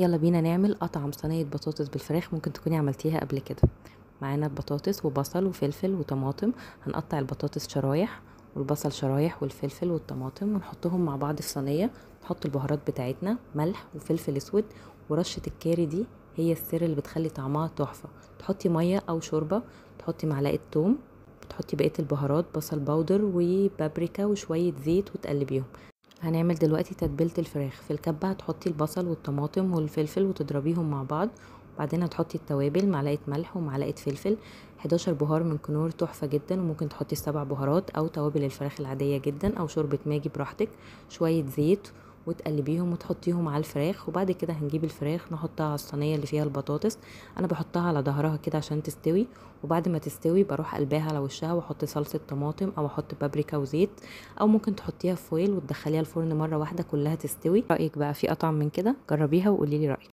يلا بينا نعمل اطعم صينيه بطاطس بالفراخ ممكن تكوني عملتيها قبل كده معانا البطاطس وبصل وفلفل وطماطم هنقطع البطاطس شرايح والبصل شرايح والفلفل والطماطم ونحطهم مع بعض في صينيه نحط البهارات بتاعتنا ملح وفلفل اسود ورشه الكاري دي هي السر اللي بتخلي طعمها تحفه تحطي ميه او شوربه تحطي معلقه ثوم تحطي بقيه البهارات بصل باودر وبابريكا وشويه زيت وتقلبيهم هنعمل دلوقتي تتبيله الفراخ في الكبه هتحطي البصل والطماطم والفلفل وتضربيهم مع بعض بعدين هتحطي التوابل معلقه ملح ومعلقه فلفل 11 بهار من كنور تحفه جدا وممكن تحطي السبع بهارات او توابل الفراخ العاديه جدا او شوربه ماجي براحتك شويه زيت وتقلبيهم وتحطيهم على الفراخ وبعد كده هنجيب الفراخ نحطها على الصينيه اللي فيها البطاطس انا بحطها على ظهرها كده عشان تستوي وبعد ما تستوي بروح قلباها على وشها واحط صلصه طماطم او احط بابريكا وزيت او ممكن تحطيها في فويل وتدخليها الفرن مره واحده كلها تستوي رايك بقى في اطعم من كده جربيها وقولي لي رايك